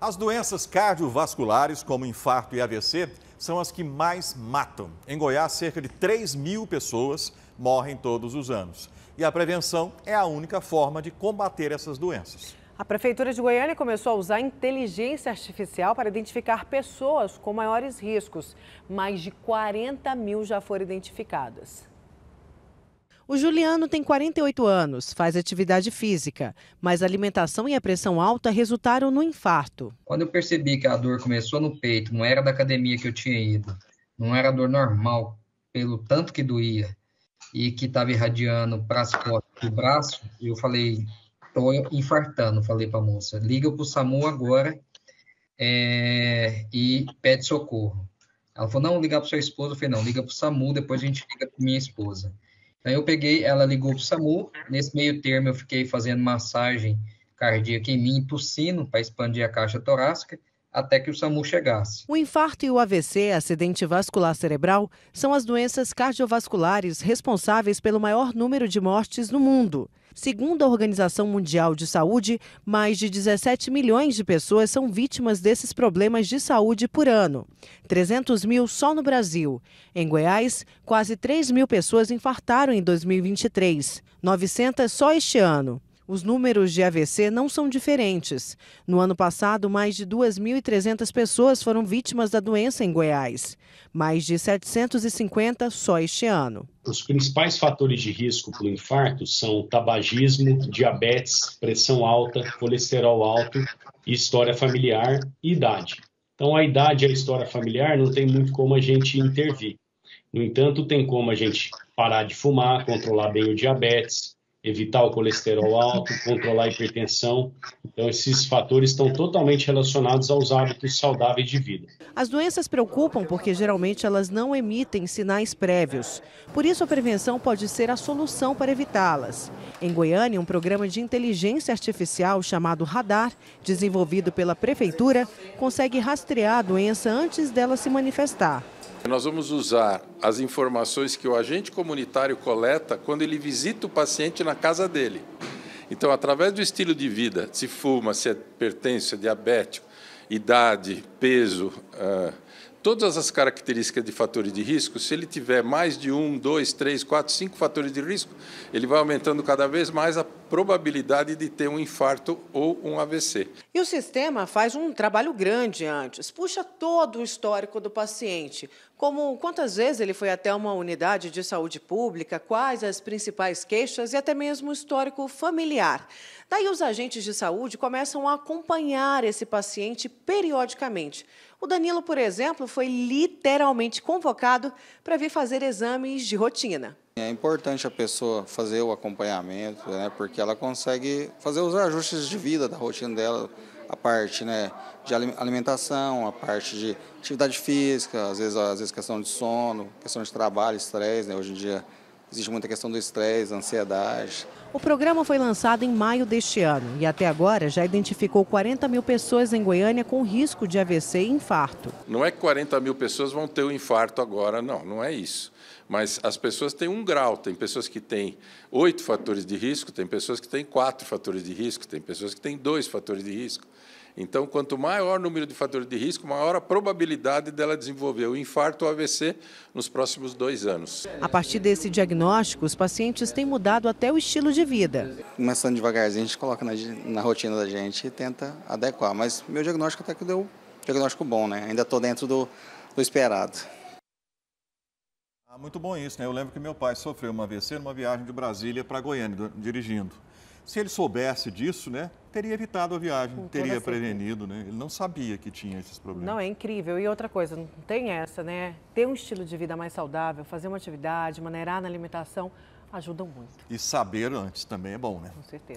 As doenças cardiovasculares, como infarto e AVC, são as que mais matam. Em Goiás, cerca de 3 mil pessoas morrem todos os anos. E a prevenção é a única forma de combater essas doenças. A Prefeitura de Goiânia começou a usar inteligência artificial para identificar pessoas com maiores riscos. Mais de 40 mil já foram identificadas. O Juliano tem 48 anos, faz atividade física, mas a alimentação e a pressão alta resultaram no infarto. Quando eu percebi que a dor começou no peito, não era da academia que eu tinha ido, não era dor normal, pelo tanto que doía e que estava irradiando para as costas do braço, eu falei, "Estou infartando, falei para a moça, liga para o SAMU agora é, e pede socorro. Ela falou, não, liga para sua esposa. Eu falei, não, liga para o SAMU, depois a gente liga para minha esposa. Aí então, eu peguei, ela ligou pro SAMU, nesse meio termo eu fiquei fazendo massagem cardíaca em mim, tossindo, para expandir a caixa torácica até que o SAMU chegasse. O infarto e o AVC, acidente vascular cerebral, são as doenças cardiovasculares responsáveis pelo maior número de mortes no mundo. Segundo a Organização Mundial de Saúde, mais de 17 milhões de pessoas são vítimas desses problemas de saúde por ano. 300 mil só no Brasil. Em Goiás, quase 3 mil pessoas infartaram em 2023, 900 só este ano. Os números de AVC não são diferentes. No ano passado, mais de 2.300 pessoas foram vítimas da doença em Goiás, mais de 750 só este ano. Os principais fatores de risco para o infarto são tabagismo, diabetes, pressão alta, colesterol alto, história familiar e idade. Então, a idade e a história familiar não tem muito como a gente intervir. No entanto, tem como a gente parar de fumar, controlar bem o diabetes, evitar o colesterol alto, controlar a hipertensão. Então, esses fatores estão totalmente relacionados aos hábitos saudáveis de vida. As doenças preocupam porque geralmente elas não emitem sinais prévios. Por isso, a prevenção pode ser a solução para evitá-las. Em Goiânia, um programa de inteligência artificial chamado Radar, desenvolvido pela Prefeitura, consegue rastrear a doença antes dela se manifestar. Nós vamos usar as informações que o agente comunitário coleta quando ele visita o paciente na casa dele. Então, através do estilo de vida, se fuma, se é pertence, se é diabético, idade, peso, ah, todas as características de fatores de risco, se ele tiver mais de um, dois, três, quatro, cinco fatores de risco, ele vai aumentando cada vez mais a probabilidade de ter um infarto ou um AVC. E o sistema faz um trabalho grande antes, puxa todo o histórico do paciente, como quantas vezes ele foi até uma unidade de saúde pública, quais as principais queixas e até mesmo o histórico familiar. Daí os agentes de saúde começam a acompanhar esse paciente periodicamente o Danilo, por exemplo, foi literalmente convocado para vir fazer exames de rotina. É importante a pessoa fazer o acompanhamento, né, porque ela consegue fazer os ajustes de vida da rotina dela, a parte né, de alimentação, a parte de atividade física, às vezes, às vezes questão de sono, questão de trabalho, estresse. Né, hoje em dia Existe muita questão do estresse, ansiedade. O programa foi lançado em maio deste ano e até agora já identificou 40 mil pessoas em Goiânia com risco de AVC e infarto. Não é que 40 mil pessoas vão ter o um infarto agora, não, não é isso. Mas as pessoas têm um grau, tem pessoas que têm oito fatores de risco, tem pessoas que têm quatro fatores de risco, tem pessoas que têm dois fatores de risco. Então, quanto maior o número de fatores de risco, maior a probabilidade dela desenvolver o infarto ou AVC nos próximos dois anos. A partir desse diagnóstico, os pacientes têm mudado até o estilo de vida. Começando devagarzinho, a gente coloca na, na rotina da gente e tenta adequar. Mas meu diagnóstico até que deu um diagnóstico bom, né? Ainda estou dentro do, do esperado. Ah, muito bom isso, né? Eu lembro que meu pai sofreu uma AVC numa viagem de Brasília para Goiânia, dirigindo. Se ele soubesse disso, né, teria evitado a viagem, Com teria prevenido, né? Ele não sabia que tinha esses problemas. Não, é incrível. E outra coisa, não tem essa, né? Ter um estilo de vida mais saudável, fazer uma atividade, maneirar na alimentação, ajudam muito. E saber antes também é bom, né? Com certeza.